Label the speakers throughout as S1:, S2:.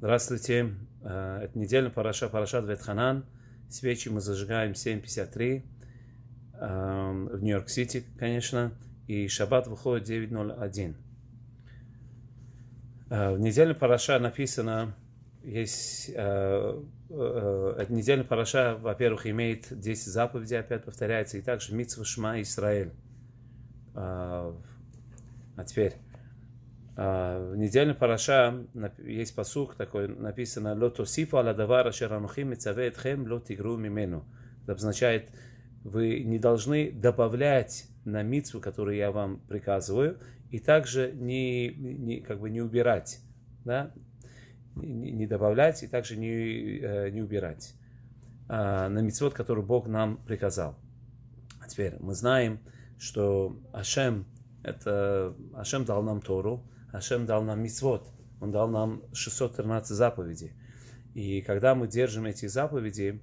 S1: Здравствуйте. Э, это недельная параша, параша Ветханан. Свечи мы зажигаем 7.53 в эм, Нью-Йорк-Сити, конечно. И шаббат выходит 9.01. Э, в недельной параша написано, есть... От э, недельной параша, во-первых, имеет 10 заповедей, опять повторяется, и также Митсва Шма Исраэль. А теперь а, в недельной параша есть посух такой, написано Давара, «Лотосифу аладавара хем, мецавеетхем лотигру мимену». Это означает, вы не должны добавлять на митцву, которую я вам приказываю, и также не, не, как бы не убирать, да? не, не добавлять и также не, э, не убирать а, на митцвот, который Бог нам приказал. А теперь мы знаем, что Ашем, это, Ашем дал нам Тору, Ашем дал нам мицвод, он дал нам 613 заповедей. И когда мы держим эти заповеди,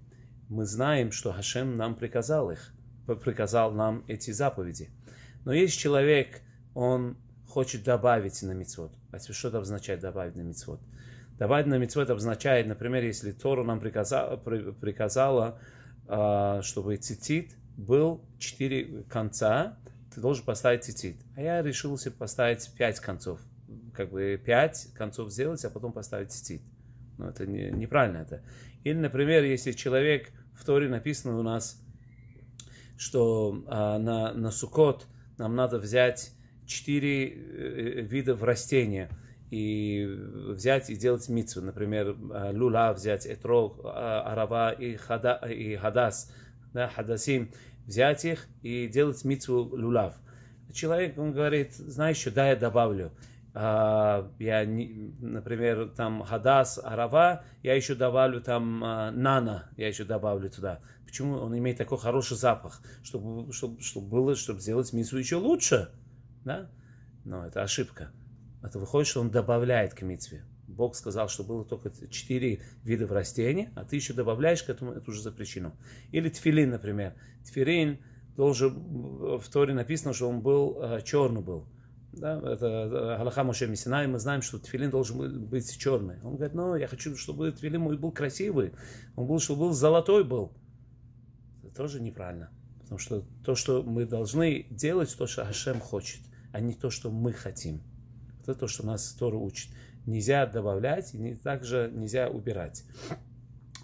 S1: мы знаем, что Хашем нам приказал их, приказал нам эти заповеди. Но есть человек, он хочет добавить на мицвод. А теперь что это обозначает добавить на мицвод? Добавить на мицвод обозначает, например, если Тору нам приказала, приказала чтобы цитит был четыре конца, ты должен поставить цитит. А я решился поставить пять концов как бы пять концов сделать, а потом поставить стит. но ну, это не, неправильно это. Или, например, если человек, в Торе написано у нас, что а, на, на Сукот нам надо взять четыре э, э вида растения и взять и делать мицу, например, а, лула взять, этрог, а, арава и, хада, и хадас, да, хадасим, взять их и делать мицу лулав. Человек, он говорит, знаешь что, да, я добавлю. А, я, например, там Хадас, Арава, я еще добавлю там а, Нана, я еще добавлю туда. Почему он имеет такой хороший запах? Чтобы, чтобы, чтобы было, чтобы сделать мицу еще лучше. Да? Но это ошибка. Это а выходит, что он добавляет к митве. Бог сказал, что было только четыре вида растений, а ты еще добавляешь к этому, это уже запрещено. Или тфилин, например. Тфилин должен, в Торе написано, что он был, черный был. Да, это э, Аллаха Моше Мисинай, мы знаем, что тфилин должен быть черный. Он говорит, ну, я хочу, чтобы тфилин мой был красивый, он был, чтобы был золотой был. Это тоже неправильно. Потому что то, что мы должны делать, то, что Ашем хочет, а не то, что мы хотим. Это то, что нас Тора учит. Нельзя добавлять, и также нельзя убирать.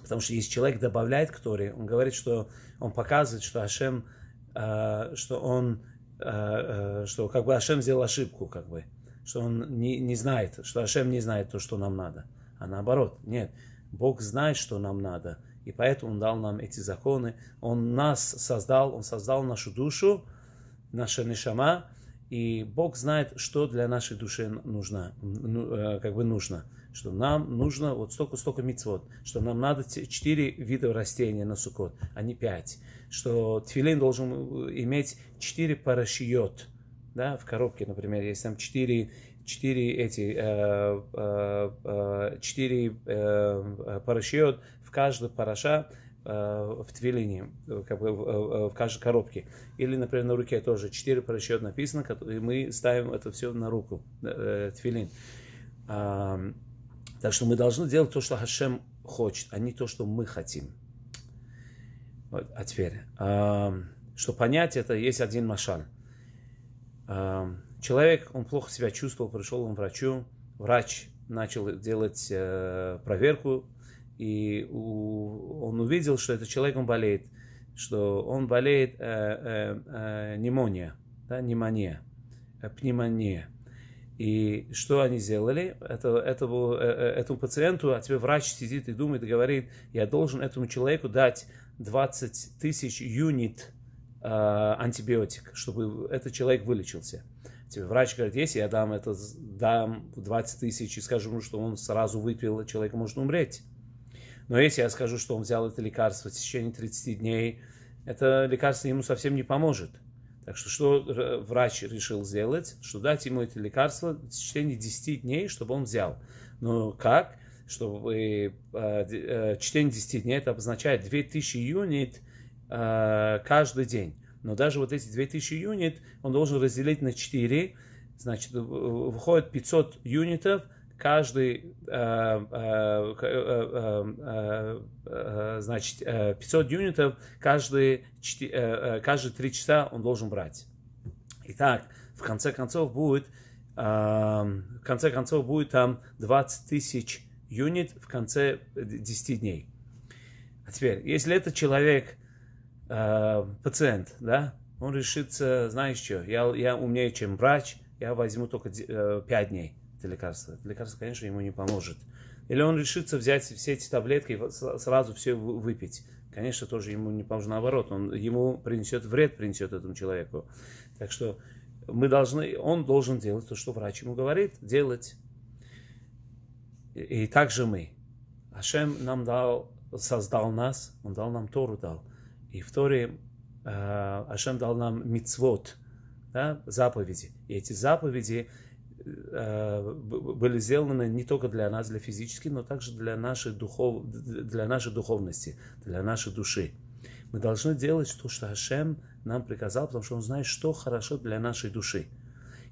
S1: Потому что если человек добавляет к Торе, он говорит, что он показывает, что Ашем, э, что он Э, э, что как бы Ашем сделал ошибку, как бы, что он не, не знает, что Ашем не знает то, что нам надо. А наоборот, нет, Бог знает, что нам надо, и поэтому Он дал нам эти законы, Он нас создал, Он создал нашу душу, наша нишама, и Бог знает, что для нашей души нужно, ну, э, как бы нужно, что нам нужно вот столько-столько мицвод, что нам надо четыре вида растения на сукот, а не пять, что тфилин должен э, иметь четыре парашиот, да, в коробке, например, есть там четыре, четыре эти э, четыре э, э, э, в каждой параша Э, в твилине, э, как бы э, в каждой коробке. Или, например, на руке тоже. Четыре просчет написано, и мы ставим это все на руку, твилин. Так что мы должны делать то, что Хашем хочет, а не то, что мы хотим. Вот, а теперь, что понять это, есть один машан. Человек, он плохо себя чувствовал, пришел он к врачу, врач начал делать проверку, и у, он увидел, что этот человек, он болеет, что он болеет э, э, э, пневмония, да, пневмония, э, пневмония. И что они сделали? Это, это этому, э, этому пациенту, а тебе врач сидит и думает, и говорит, я должен этому человеку дать 20 тысяч юнит э, антибиотик, чтобы этот человек вылечился. Тебе врач говорит, если я дам, это, дам 20 тысяч и скажу ему, что он сразу выпил, человек может умреть. Но если я скажу, что он взял это лекарство в течение 30 дней, это лекарство ему совсем не поможет. Так что что врач решил сделать? Что дать ему это лекарство в течение 10 дней, чтобы он взял. Но как? Чтобы э, э, чтение 10 дней, это обозначает 2000 юнит э, каждый день. Но даже вот эти 2000 юнит он должен разделить на 4, значит, выходит 500 юнитов – каждый, э, э, э, значит, 500 юнитов, каждые, каждые 3 часа он должен брать. Итак, в конце концов будет, в конце концов будет там 20 тысяч юнит в конце 10 дней. А теперь, если этот человек пациент, да, он решится, знаешь что, я, я умнее, чем врач, я возьму только 5 дней это лекарство. Это лекарство, конечно, ему не поможет. Или он решится взять все эти таблетки и сразу все выпить. Конечно, тоже ему не поможет. Наоборот, он ему принесет вред, принесет этому человеку. Так что мы должны, он должен делать то, что врач ему говорит, делать. И, и также мы. Ашем нам дал, создал нас, он дал нам Тору, дал. И в Торе э, Ашем дал нам мицвод, да, заповеди. И эти заповеди Э, были сделаны не только для нас, для физически, но также для нашей, духов, для нашей духовности, для нашей души. Мы должны делать то, что Хашем нам приказал, потому что он знает, что хорошо для нашей души.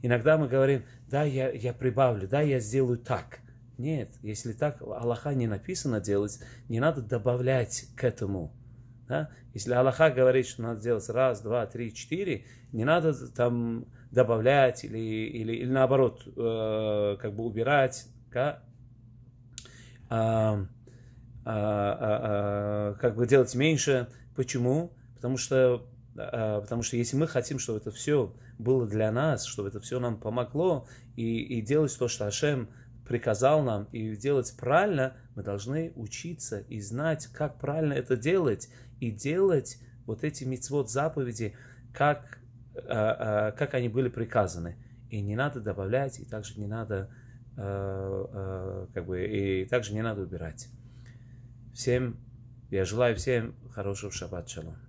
S1: Иногда мы говорим, да, я, я прибавлю, да, я сделаю так. Нет, если так Аллаха не написано делать, не надо добавлять к этому. Да? Если Аллаха говорит, что надо сделать раз, два, три, четыре, не надо там добавлять или, или, или наоборот, э, как бы убирать. Да? А, а, а, а, как бы делать меньше. Почему? Потому что, а, потому что если мы хотим, чтобы это все было для нас, чтобы это все нам помогло, и, и делать то, что Ашем приказал нам и делать правильно, мы должны учиться и знать, как правильно это делать и делать вот эти мицвод заповеди, как, э, э, как они были приказаны. И не надо добавлять, и также не надо э, э, как бы, и также не надо убирать. Всем, я желаю всем хорошего шаббат шалом.